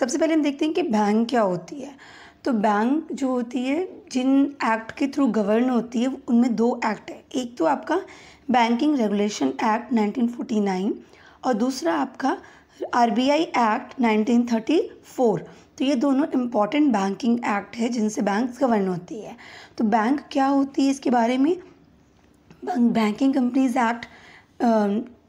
सबसे पहले हम देखते हैं कि बैंक क्या होती है तो बैंक जो होती है जिन एक्ट के थ्रू गवर्न होती है उनमें दो एक्ट है एक तो आपका बैंकिंग रेगुलेशन एक्ट 1949 और दूसरा आपका आरबीआई एक्ट 1934 तो ये दोनों इम्पॉर्टेंट बैंकिंग एक्ट है जिनसे बैंक गवर्न होती है तो बैंक क्या होती है इसके बारे में बैंकिंग कंपनीज एक्ट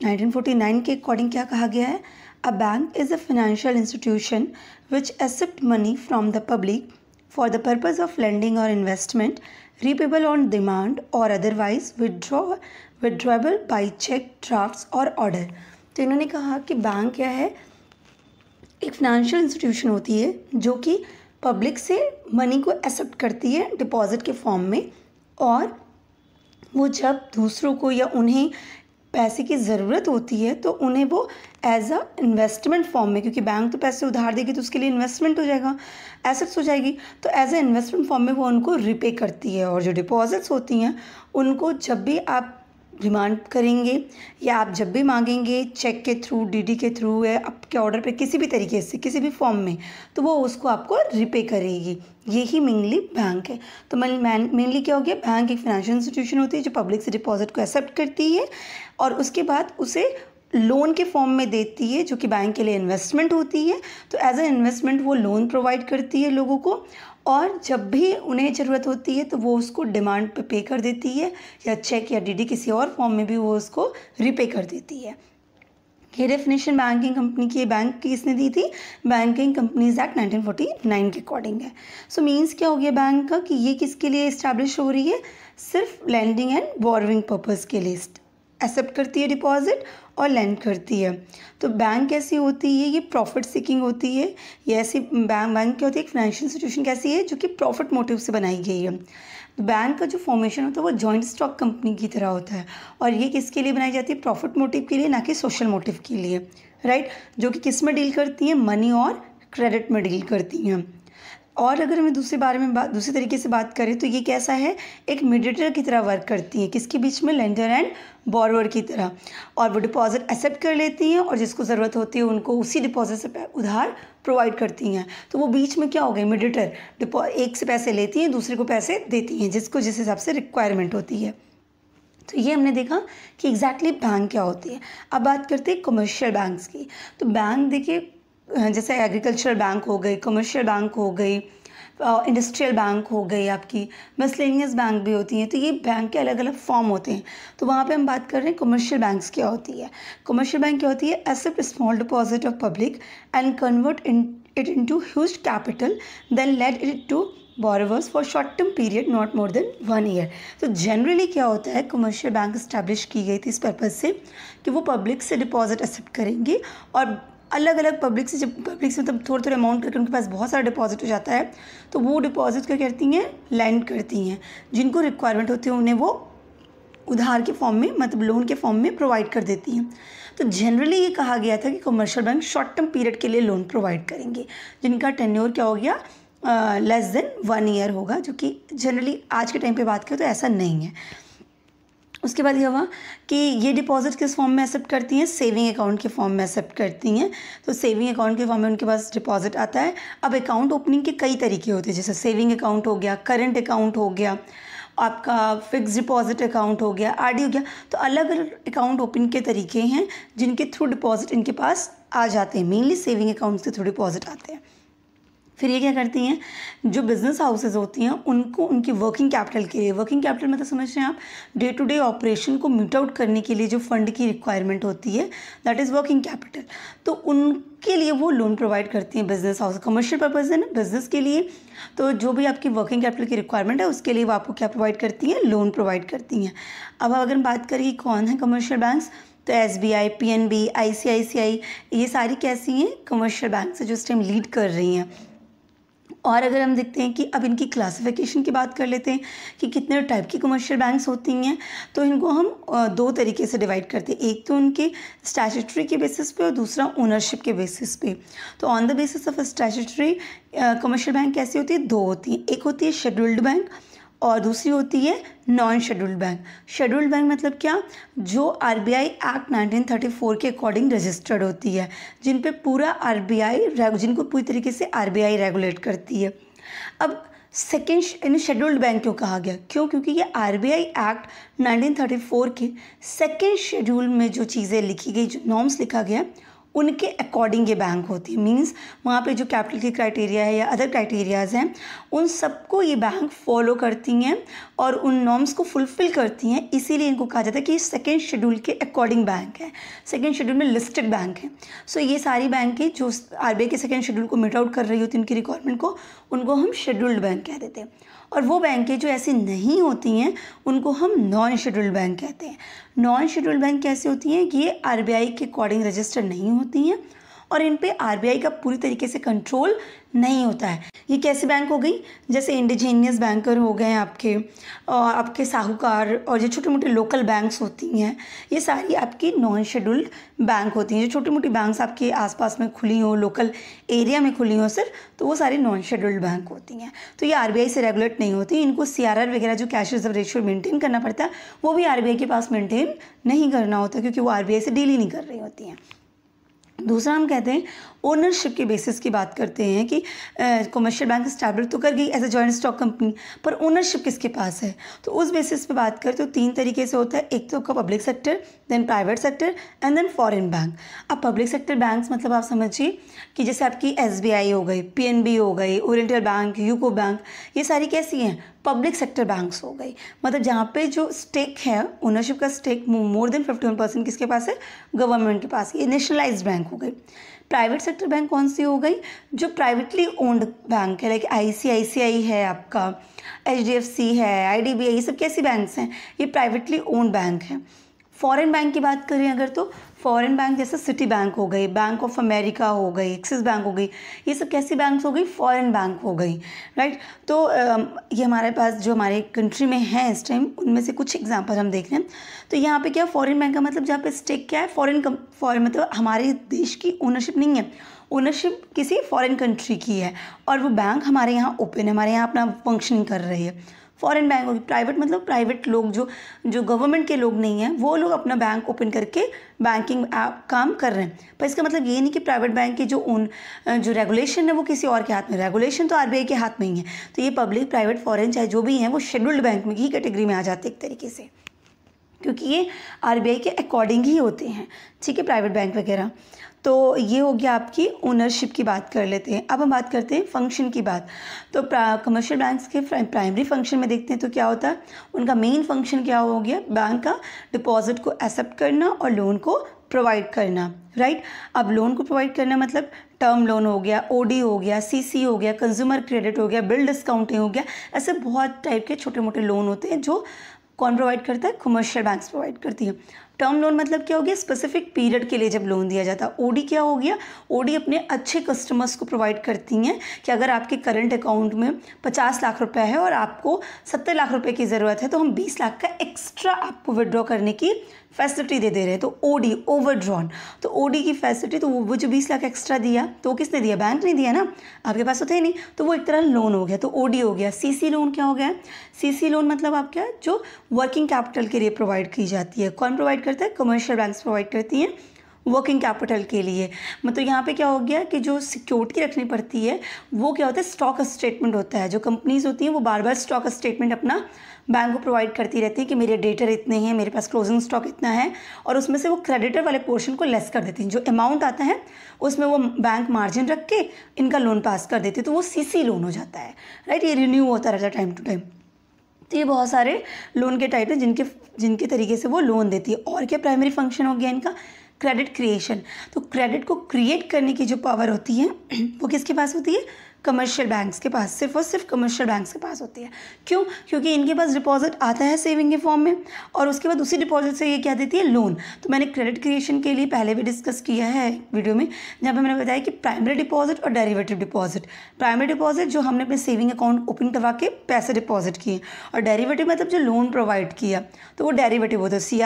नाइनटीन के अकॉर्डिंग क्या कहा गया है A bank is a financial institution which accepts money from the public for the purpose of lending or investment, repayable on demand or otherwise withdraw withdrawable by check, drafts or order. तो इन्होंने कहा कि bank क्या है एक financial institution होती है जो कि पब्लिक से मनी को एक्सेप्ट करती है डिपॉजिट के फॉर्म में और वो जब दूसरों को या उन्हें पैसे की ज़रूरत होती है तो उन्हें वो एज अ इन्वेस्टमेंट फॉर्म में क्योंकि बैंक तो पैसे उधार देगी तो उसके लिए इन्वेस्टमेंट हो जाएगा एसेट्स तो हो जाएगी तो एज अ इन्वेस्टमेंट फॉर्म में वो उनको रिपे करती है और जो डिपॉजिट्स होती हैं उनको जब भी आप डिमांड करेंगे या आप जब भी मांगेंगे चेक के थ्रू डीडी के थ्रू या आपके ऑर्डर पे किसी भी तरीके से किसी भी फॉर्म में तो वो उसको आपको रिपे करेगी यही मेनली बैंक है तो मेनली क्या हो गया बैंक एक फाइनेंशियल इंस्टीट्यूशन होती है जो पब्लिक से डिपॉजिट को एक्सेप्ट करती है और उसके बाद उसे लोन के फॉर्म में देती है जो कि बैंक के लिए इन्वेस्टमेंट होती है तो एज अ इन्वेस्टमेंट वो लोन प्रोवाइड करती है लोगों को और जब भी उन्हें ज़रूरत होती है तो वो उसको डिमांड पे पे कर देती है या चेक या डीडी किसी और फॉर्म में भी वो उसको रिपे कर देती है ये डेफिनेशन बैंकिंग कंपनी की बैंक की इसने दी थी बैंकिंग कंपनीज एक्ट 1949 के अकॉर्डिंग है सो so, मींस क्या हो गया बैंक का कि ये किसके लिए इस्टेब्लिश हो रही है सिर्फ लैंडिंग एंड बॉरविंग पर्पज़ के लिए एक्सेप्ट करती है डिपॉजिट और लैंड करती है तो बैंक कैसी होती है ये प्रॉफिट सीकिंग होती है ये ऐसी बैंक बैंक क्या होती है एक फाइनेंशियल इंस्टीट्यूशन कैसी है जो कि प्रॉफिट मोटिव से बनाई गई है बैंक तो का जो फॉर्मेशन होता है वो जॉइंट स्टॉक कंपनी की तरह होता है और ये किसके लिए बनाई जाती है प्रॉफिट मोटिव के लिए ना कि सोशल मोटिव के लिए राइट जो कि किस में डील करती हैं मनी और क्रेडिट में डील करती हैं और अगर हमें दूसरे बारे में बात दूसरे तरीके से बात करें तो ये कैसा है एक मीडिएटर की तरह वर्क करती है किसके बीच में लेंडर एंड बॉरवर की तरह और वो डिपॉजिट एक्सेप्ट कर लेती हैं और जिसको ज़रूरत होती है उनको उसी डिपॉजिट से उधार प्रोवाइड करती हैं तो वो बीच में क्या हो गए मीडिएटर एक से पैसे लेती हैं दूसरे को पैसे देती हैं जिसको जिस हिसाब से रिक्वायरमेंट होती है तो ये हमने देखा कि एग्जैक्टली exactly बैंक क्या होती है अब बात करते हैं कमर्शियल बैंक्स की तो बैंक देखिए जैसे एग्रीकल्चरल बैंक हो गई कमर्शियल बैंक हो गई इंडस्ट्रियल बैंक हो गई आपकी मिसलिनियस बैंक भी होती हैं तो ये बैंक के अलग अलग फॉर्म होते हैं तो वहाँ पे हम बात कर रहे हैं कमर्शियल बैंक्स क्या होती है कमर्शियल बैंक क्या होती है accept small deposit of public and convert in it into huge capital then let it to borrowers for short term period not more than one year तो generally क्या होता है कमर्शियल बैंक इस्टेब्लिश की गई थी इस purpose से कि वो पब्लिक से डिपॉजिट एक्सेप्ट करेंगे और अलग अलग पब्लिक से जब पब्लिक से मतलब थोड़े थोड़े अमाउंट करके उनके पास बहुत सारा डिपॉजिट हो जाता है तो वो डिपॉजिट क्या करती हैं लैंड करती हैं जिनको रिक्वायरमेंट होती है उन्हें वो उधार के फॉर्म में मतलब लोन के फॉर्म में प्रोवाइड कर देती हैं तो जनरली ये कहा गया था कि commercial bank short term period के लिए लोन प्रोवाइड करेंगे जिनका टेन्योर क्या हो गया लेस देन वन ईयर होगा जो कि जनरली आज के टाइम पे बात करें तो ऐसा नहीं है उसके बाद यह हुआ कि ये डिपॉजिट किस फॉर्म में एक्सेप्ट करती हैं सेविंग अकाउंट के फॉर्म में एक्सेप्ट करती हैं तो सेविंग अकाउंट के फॉर्म में उनके पास डिपॉजिट आता है अब अकाउंट ओपनिंग के कई तरीके होते हैं जैसे सेविंग अकाउंट हो गया करंट अकाउंट हो गया आपका फिक्स डिपॉजिट अकाउंट हो गया आर हो गया तो अलग अलग अकाउंट ओपन के तरीके हैं जिनके थ्रू डिपॉजिट इनके पास आ जाते हैं मेनली सेविंग अकाउंट के थ्रू डिपॉजिट आते हैं फिर ये क्या करती हैं जो बिज़नेस हाउसेज होती हैं उनको उनकी वर्किंग कैपिटल के लिए वर्किंग कैपिटल मतलब समझ रहे हैं आप डे टू डे ऑपरेशन को मीट आउट करने के लिए जो फंड की रिक्वायरमेंट होती है दैट इज़ वर्किंग कैपिटल तो उनके लिए वो लोन प्रोवाइड करती हैं बिज़नेस हाउस कमर्शियल पर्पज़ है ना बिज़नेस के लिए तो जो भी आपकी वर्किंग कैपिटल की रिक्वायरमेंट है उसके लिए वो आपको क्या प्रोवाइड करती हैं लोन प्रोवाइड करती हैं अब अगर हम बात करिए कौन है कमर्शियल बैंक्स तो S B I P N B I C I C I ये सारी कैसी हैं कमर्शियल बैंक से जो इस टाइम लीड कर रही हैं और अगर हम देखते हैं कि अब इनकी क्लासिफिकेशन की बात कर लेते हैं कि कितने टाइप की कमर्शियल बैंक्स होती हैं तो इनको हम दो तरीके से डिवाइड करते हैं एक तो उनके स्टैचूटरी के बेसिस पे और दूसरा ओनरशिप के बेसिस पे तो on the basis of statutory commercial bank कैसी होती है दो होती हैं एक होती है शेड्यूल्ड बैंक और दूसरी होती है non scheduled bank scheduled bank मतलब क्या जो R B I act nineteen thirty four के अकॉर्डिंग रजिस्टर्ड होती है जिन पर पूरा आर बी आई जिनको पूरी तरीके से आर बी आई रेगुलेट करती है अब सेकेंड यानी शेड्यूल्ड बैंक क्यों कहा गया क्यों क्योंकि ये R B I act nineteen thirty four के सेकेंड शेड्यूल में जो चीज़ें लिखी गई जो नॉर्म्स लिखा गया है उनके अकॉर्डिंग ये बैंक होती है मीन्स वहाँ पे जो कैपिटल की क्राइटेरिया है या अदर क्राइटेरियाज़ हैं उन सबको ये बैंक फॉलो करती हैं और उन नॉर्म्स को फुलफ़िल करती हैं इसीलिए इनको कहा जाता है कि ये सेकेंड शेड्यूल के अकॉर्डिंग बैंक है सेकेंड शेड्यूल में लिस्टेड बैंक है सो so, ये सारी बैंकें जो आर के सेकेंड शेड्यूल को मिट आउट कर रही होती हैं उनकी रिक्वायरमेंट को उनको हम शेड्यूल्ड बैंक कह देते हैं और वो बैंकें जो ऐसी नहीं होती हैं उनको हम नॉन शेड्यूल्ड बैंक कहते हैं नॉन शेड्यूल्ड बैंक कैसे होती हैं कि ये आर के अकॉर्डिंग रजिस्टर नहीं होती हैं और इन पर आर का पूरी तरीके से कंट्रोल नहीं होता है ये कैसे बैंक हो गई जैसे इंडिजीनियस बैंकर हो गए आपके और आपके साहूकार और जो छोटे मोटे लोकल बैंक्स होती हैं ये सारी आपकी नॉन शेड्यूल्ड बैंक होती हैं जो छोटी मोटी बैंक्स आपके आसपास में खुली हों लोकल एरिया में खुली हों सिर्फ तो वो सारी नॉन शेड्यूल्ड बैंक होती हैं तो ये आर से रेगुलेट नहीं होती इनको सी वगैरह जो कैश रिजर्व रेशियो मेनटेन करना पड़ता है वो भी आर के पास मेनटेन नहीं करना होता क्योंकि वो आर से डील ही नहीं कर रही होती हैं दूसरा हम कहते हैं ओनरशिप के बेसिस की बात करते हैं कि कमर्शियल बैंक स्टैब्लिश तो कर गई as a joint stock company पर ओनरशिप किसके पास है तो उस बेसिस पे बात करें तो तीन तरीके से होता है एक तो आपका public sector then private sector and then foreign bank अब पब्लिक सेक्टर बैंक्स मतलब आप समझिए कि जैसे आपकी एस हो गई पी हो गई ओरिएंटल बैंक यूको बैंक ये सारी कैसी हैं पब्लिक सेक्टर बैंक्स हो गई मतलब जहाँ पे जो स्टेक है ओनरशिप का stake more than fifty one percent किसके पास है गवर्नमेंट के पास ये नेशनलाइज बैंक हो गई प्राइवेट सेक्टर बैंक कौन सी हो गई जो प्राइवेटली ओन्ड बैंक है लाइक आई है आपका एच है आई ये सब कैसी बैंक्स हैं ये प्राइवेटली ओन्ड बैंक हैं फॉरेन बैंक की बात करें अगर तो फॉरेन बैंक जैसे सिटी बैंक हो गई बैंक ऑफ अमेरिका हो गई एक्सिस बैंक हो गई ये सब कैसी बैंक्स हो गई फॉरेन बैंक हो गई राइट तो ये हमारे पास जो हमारे कंट्री में हैं इस टाइम उनमें से कुछ एग्जांपल हम देख रहे हैं तो यहाँ पे क्या फॉरेन बैंक का मतलब जहाँ पे स्टेक क्या है फॉरन फॉरन मतलब हमारे देश की ओनरशिप नहीं है ओनरशिप किसी फॉरेन कंट्री की है और वो बैंक हमारे यहाँ ओपन है हमारे यहाँ अपना फंक्शनिंग कर रही है फॉरेन बैंक होगी प्राइवेट मतलब प्राइवेट लोग जो जो गवर्नमेंट के लोग नहीं हैं वो लोग अपना बैंक ओपन करके बैंकिंग काम कर रहे हैं पर इसका मतलब ये नहीं कि प्राइवेट बैंक की जो उन जो रेगुलेशन है वो किसी और के हाथ में रेगुलेशन तो आर के हाथ में ही है तो ये पब्लिक प्राइवेट फॉरेन चाहे जो भी हैं वो शेड्यूल्ड बैंक में ही कैटेगरी में आ जाते एक तरीके से क्योंकि ये आर के अकॉर्डिंग ही होते हैं ठीक है प्राइवेट बैंक वगैरह तो ये हो गया आपकी ओनरशिप की बात कर लेते हैं अब हम बात करते हैं फंक्शन की बात तो कमर्शियल बैंक्स के प्राइमरी फंक्शन में देखते हैं तो क्या होता है उनका मेन फंक्शन क्या हो गया बैंक का डिपॉजिट को एक्सेप्ट करना और लोन को प्रोवाइड करना राइट अब लोन को प्रोवाइड करना मतलब टर्म लोन हो गया ओडी हो गया सीसी हो गया कंज्यूमर क्रेडिट हो गया बिल डिस्काउंटिंग हो गया ऐसे बहुत टाइप के छोटे मोटे लोन होते हैं जो कौन प्रोवाइड करता है कमर्शियल बैंक्स प्रोवाइड करती हैं टर्म लोन मतलब क्या हो गया स्पेसिफिक पीरियड के लिए जब लोन दिया जाता है ओडी क्या हो गया ओडी अपने अच्छे कस्टमर्स को प्रोवाइड करती हैं कि अगर आपके करंट अकाउंट में पचास लाख रुपए है और आपको सत्तर लाख रुपये की ज़रूरत है तो हम बीस लाख का एक्स्ट्रा आपको विड्रॉ करने की फैसिलिटी दे दे रहे हैं तो ओ डी ओवरड्रॉन तो ओ की फैसिलिटी तो वो जो बीस लाख एक्स्ट्रा दिया तो किसने दिया बैंक ने दिया ना आपके पास तो थे नहीं तो वो एक तरह लोन हो गया तो ओ डी हो गया सी सी लोन क्या हो गया सी सी लोन मतलब आप क्या जो वर्किंग कैपिटल के लिए प्रोवाइड की जाती है कौन प्रोवाइड करता है कमर्शियल बैंक्स प्रोवाइड करती हैं वर्किंग कैपिटल के लिए मतलब यहाँ पे क्या हो गया कि जो सिक्योरिटी रखनी पड़ती है वो क्या होता है स्टॉक स्टेटमेंट होता है जो कंपनीज होती हैं वो बार बार स्टॉक स्टेटमेंट अपना बैंक को प्रोवाइड करती रहती है कि मेरे डेटर इतने हैं मेरे पास क्लोजिंग स्टॉक इतना है और उसमें से वो क्रेडिटर वाले पोर्शन को लेस कर देती हैं जो अमाउंट आता है उसमें वो बैंक मार्जिन रख के इनका लोन पास कर देती है तो वो सी लोन हो जाता है राइट ये रिन्यू होता रहता है टाइम टू टाइम तो ये बहुत सारे लोन के टाइप हैं जिनके जिनके तरीके से वो लोन देती है और क्या प्राइमरी फंक्शन हो गया इनका क्रेडिट क्रिएशन तो क्रेडिट को क्रिएट करने की जो पावर होती है वो किसके पास होती है कमर्शियल बैंक्स के पास सिर्फ और सिर्फ कमर्शियल बैंक्स के पास होती है क्यों क्योंकि इनके पास डिपॉजिट आता है सेविंग के फॉर्म में और उसके बाद उसी डिपॉजिट से ये क्या देती है लोन तो मैंने क्रेडिट क्रिएशन के लिए पहले भी डिस्कस किया है वीडियो में जहाँ पर मैंने बताया कि प्राइमरी डिपॉजिट और डेरीवेटिव डिपॉजिट प्राइमरी डिपॉजिट जो हमने अपने सेविंग अकाउंट ओपन करवा के पैसे डिपॉजिट किए और डेरीवेटिव मतलब जो लोन प्रोवाइड किया तो वो डेरीवेटिव होता है सी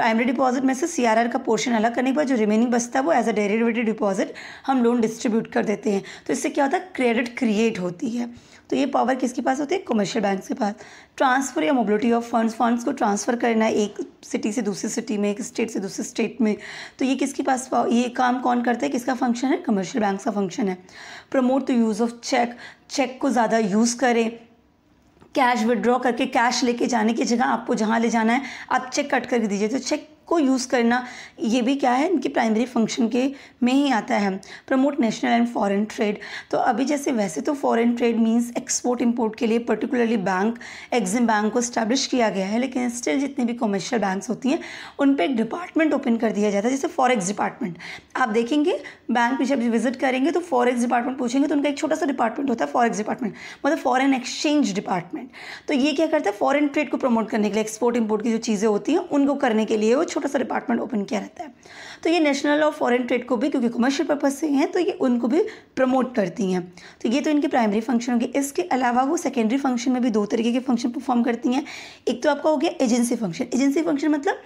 प्राइमरी डिपॉजिट में से सी का पोर्शन अलग करने के बाद जो रिमेनिंग बचता है वो एज अ डेरीवेटिव डिपॉजिट हम लोन डिस्ट्रीब्यूट कर देते हैं तो इससे क्या होता है क्रेडिट क्रिएट होती है तो ये पावर किसके पास होती है कमर्शियल बैंक के पास ट्रांसफ़र या मोबिलिटी ऑफ फंड्स फंड्स को ट्रांसफ़र करना एक सिटी से दूसरी सिटी में एक स्टेट से दूसरे स्टेट में तो ये किसके पास ये काम कौन करता है किसका फंक्शन है कमर्शियल बैंक का फंक्शन है promote the use of cheque cheque को ज़्यादा यूज़ करें कैश विड्रॉ करके कैश लेके जाने की जगह आपको जहाँ ले जाना है आप चेक कट करके दीजिए तो चेक को यूज़ करना ये भी क्या है इनके प्राइमरी फंक्शन के में ही आता है promote national and foreign trade तो अभी जैसे वैसे तो foreign trade means export import के लिए पर्टिकुलरली बैंक एग्जिम बैंक को स्टैब्लिश किया गया है लेकिन स्टिल जितने भी कॉमर्शियल बैंक होती हैं उन पर एक डिपार्टमेंट ओपन कर दिया जाता है जैसे फॉरेक्स डिपार्टमेंट आप देखेंगे बैंक में जब विजिट करेंगे तो फॉरेक्स डिपार्टमेंट पूछेंगे तो उनका एक छोटा सा डिपार्टमेंट होता है फॉरेक्स डिपार्टमेंट मतलब फॉरन एक्सचेंज डिपार्टमेंट तो ये क्या करता है फॉरन ट्रेड को प्रमोट करने के लिए एक्सपोर्ट इम्पोर्ट की जो चीज़ें होती हैं उनको करने के लिए वो छोटा सा डिपार्टमेंट ओपन किया रहता है तो ये नेशनल और फॉरेन ट्रेड को भी क्योंकि कमर्शियल पर्पज से हैं तो ये उनको भी प्रमोट करती हैं तो ये तो इनके प्राइमरी फंक्शन होंगे इसके अलावा वो सेकेंडरी फंक्शन में भी दो तरीके के फंक्शन परफॉर्म करती हैं एक तो आपका हो गया एजेंसी फंक्शन एजेंसी फंक्शन मतलब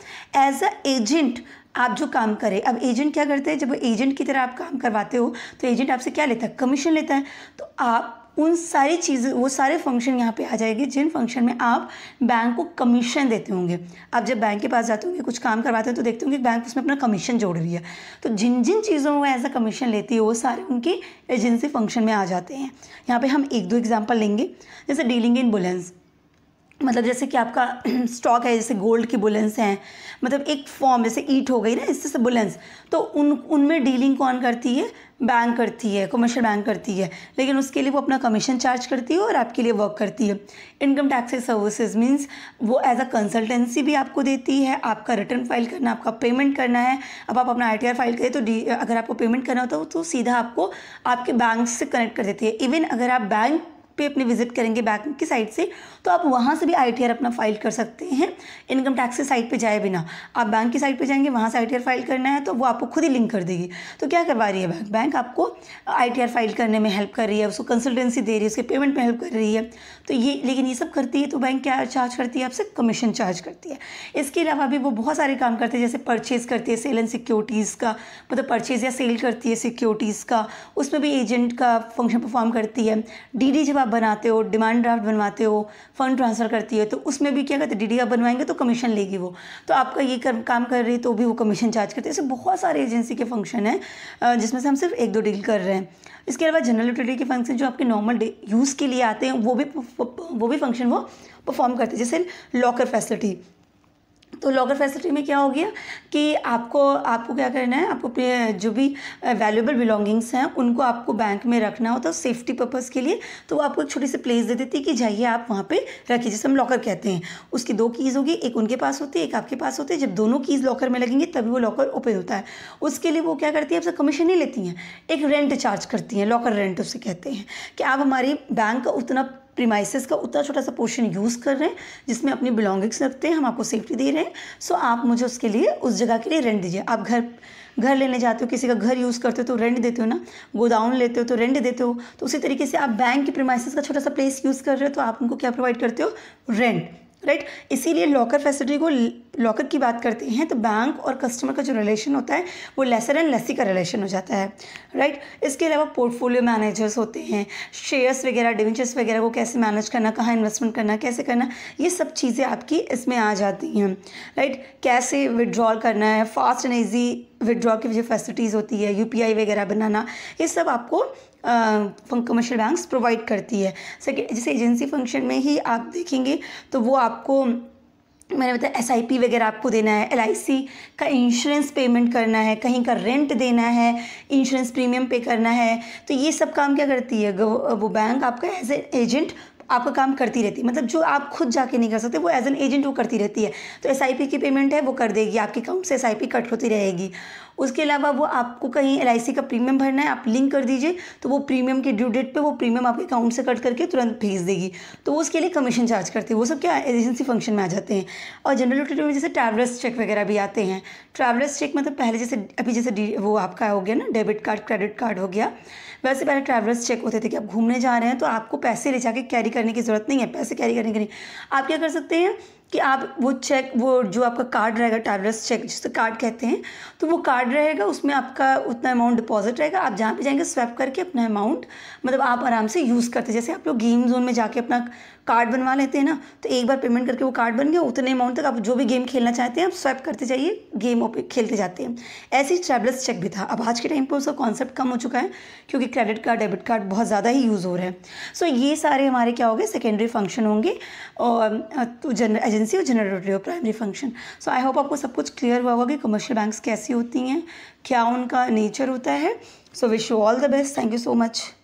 एज अ एजेंट आप जो काम करें अब एजेंट क्या करते हैं जब एजेंट की तरह आप काम करवाते हो तो एजेंट आपसे क्या लेता है कमीशन लेता है तो आप उन सारी चीज़ें वो सारे फंक्शन यहाँ पे आ जाएंगे जिन फंक्शन में आप बैंक को कमीशन देते होंगे आप जब बैंक के पास जाते होंगे कुछ काम करवाते हैं तो देखते होंगे बैंक उसमें अपना कमीशन जोड़ रही है तो जिन जिन चीज़ों में एज अ कमीशन लेती है वो सारे उनकी एजेंसी फंक्शन में आ जाते हैं यहाँ पर हम एक दो एग्जाम्पल लेंगे जैसे डीलिंग इन बुलेंस मतलब जैसे कि आपका स्टॉक है जैसे गोल्ड की बुलेंस हैं मतलब एक फॉर्म जैसे ईट हो गई ना इससे से बुलेंस तो उन उनमें डीलिंग कौन करती है बैंक करती है कमर्शियल बैंक करती है लेकिन उसके लिए वो अपना कमीशन चार्ज करती है और आपके लिए वर्क करती है इनकम टैक्स सर्विसेज मीन्स वो एज अ कंसल्टेंसी भी आपको देती है आपका रिटर्न फाइल करना आपका पेमेंट करना है अब आप अपना आई फाइल करें तो अगर आपको पेमेंट करना होता हो तो सीधा आपको आपके बैंक से कनेक्ट कर देती है इवन अगर आप बैंक पे अपने विजिट करेंगे बैंक की साइट से तो आप वहाँ से भी आई अपना फाइल कर सकते हैं इनकम टैक्स की साइट पर जाए बिना आप बैंक की साइट पर जाएंगे वहाँ से आई फाइल करना है तो वो आपको खुद ही लिंक कर देगी तो क्या करवा रही है बैंक बैंक आपको आई फाइल करने में हेल्प कर रही है उसको कंसल्टेंसी दे रही है उसके पेमेंट में हेल्प कर रही है तो ये लेकिन ये सब करती है तो बैंक क्या चार्ज करती है आपसे कमीशन चार्ज करती है इसके अलावा भी वो बहुत सारे काम करते हैं जैसे परचेज़ करती है सेल एंड सिक्योरिटीज़ का मतलब परचेज़ या सेल करती है सिक्योरिटीज़ का उसमें भी एजेंट का फंक्शन परफॉर्म करती है डीडी जब आप बनाते हो डिमांड ड्राफ्ट बनवाते हो फंड ट्रांसफ़र करती है तो उसमें भी क्या कहते हैं डी आप बनवाएंगे तो कमीशन लेगी वो तो आपका ये कर, काम कर रही है तो भी वो कमीशन चार्ज करती है ऐसे बहुत सारे एजेंसी के फंक्शन हैं जिसमें से हम सिर्फ एक दो डील कर रहे हैं इसके अलावा जनरल यूटिलिटी के फंक्शन जो आपके नॉर्मल यूज़ के लिए आते हैं वो भी वो भी फंक्शन वो परफॉर्म करते हैं जैसे लॉकर फैसिलिटी तो लॉगर फैसिलिटी में क्या हो गया कि आपको आपको क्या करना है आपको अपने जो भी वैल्यूबल बिलोंगिंग्स हैं उनको आपको बैंक में रखना होता है सेफ्टी पर्पज़ के लिए तो वो आपको एक छोटी सी प्लेस दे देती है कि जाइए आप वहाँ पर रखिए जैसे हम लॉकर कहते हैं उसकी दो कीज़ होगी एक उनके पास होती है एक आपके पास होती है जब दोनों कीज़ लॉकर में लगेंगे तभी वो लॉकर ओपन होता है उसके लिए वो क्या करती है आपसे कमीशन नहीं लेती हैं एक रेंट चार्ज करती हैं लॉकर रेंट उसे कहते हैं कि आप हमारी बैंक का उतना प्रीमाइसिस का उतना छोटा सा पोर्शन यूज़ कर रहे हैं जिसमें अपनी बिलोंगिंग्स रखते हैं हम आपको सेफ्टी दे रहे हैं सो आप मुझे उसके लिए उस जगह के लिए रेंट दीजिए आप घर घर लेने जाते हो किसी का घर यूज़ करते हो तो रेंट देते हो ना गोदाउन लेते हो तो रेंट देते हो तो उसी तरीके से आप बैंक के प्रीमाइसिस का छोटा सा प्लेस यूज़ कर रहे हो तो आप उनको क्या प्रोवाइड करते हो रेंट राइट right? इसीलिए लॉकर फैसिलिटी को लॉकर की बात करते हैं तो बैंक और कस्टमर का जो रिलेशन होता है वो लेसर एंड लेसी का रिलेशन हो जाता है राइट right? इसके अलावा पोर्टफोलियो मैनेजर्स होते हैं शेयर्स वगैरह डिवेंचर्स वगैरह को कैसे मैनेज करना कहाँ इन्वेस्टमेंट करना कैसे करना ये सब चीज़ें आपकी इसमें आ जाती हैं राइट right? कैसे विड्रॉल करना है फास्ट एंड ईजी विड्रॉ की जो फैसिलिटीज़ होती है यू वगैरह बनाना ये सब आपको कमर्शियल बैंक्स प्रोवाइड करती है सेकेंड जैसे एजेंसी फंक्शन में ही आप देखेंगे तो वो आपको मैंने बताया एस आई पी वगैरह आपको देना है एल आई सी का इंश्योरेंस पेमेंट करना है कहीं का रेंट देना है इंश्योरेंस प्रीमियम पे करना है तो ये सब काम क्या करती है वो बैंक आपका एज ए एजेंट आपका काम करती रहती है मतलब जो आप खुद जाके नहीं कर सकते वो एज एन एजेंट वो करती रहती है तो एस आई पी की पेमेंट है वो कर देगी आपके अकाउंट से एस आई पी कट होती रहेगी उसके अलावा वो आपको कहीं एल का प्रीमियम भरना है आप लिंक कर दीजिए तो वो प्रीमियम के ड्यू डेट पर वो प्रीमियम आपके अकाउंट से कट करके तुरंत भेज देगी तो वो उसके लिए कमीशन चार्ज करते हैं वो सब क्या एजेंसी फंक्शन में आ जाते हैं और जनरल ट्रेड में जैसे ट्रैवलर्स चेक वगैरह भी आते हैं ट्रैवलर्स चेक मतलब पहले जैसे अभी जैसे वो आपका हो गया ना डेबिट कार्ड क्रेडिट कार्ड हो गया वैसे पहले ट्रैवलर्स चेक होते थे कि आप घूमने जा रहे हैं तो आपको पैसे ले जाके कैरी करने की ज़रूरत नहीं है पैसे कैरी करने की नहीं आप क्या कर सकते हैं कि आप वो चेक वो जो आपका कार्ड रहेगा ट्रैवलर्स चेक जिससे कार्ड कहते हैं तो वो कार्ड रहेगा उसमें आपका उतना अमाउंट डिपॉजिट रहेगा आप जहाँ भी जाएंगे स्वैप करके अपना अमाउंट मतलब आप आराम से यूज़ करते जैसे आप लोग गेम जोन में जाके अपना कार्ड बनवा लेते हैं ना तो एक बार पेमेंट करके वो कार्ड बन गया उतने अमाउंट तक आप जो भी गेम खेलना चाहते हैं आप स्वैप करते जाइए गेम खेलते जाते हैं ऐसे ही ट्रैवलर्स चेक भी था अब आज के टाइम पर उसका कॉन्सेप्ट कम हो चुका है क्योंकि क्रेडिट कार्ड डेबिट कार्ड बहुत ज़्यादा ही यूज़ हो रहा है सो ये सारे हमारे क्या हो गए सेकेंडरी फंक्शन होंगे और तो जनरल एजेंसी और जनरेटरी of primary function so I hope आपको सब कुछ क्लियर हुआ होगा कि कमर्शियल बैंक्स कैसी होती हैं क्या उनका नेचर होता है so wish you all the best thank you so much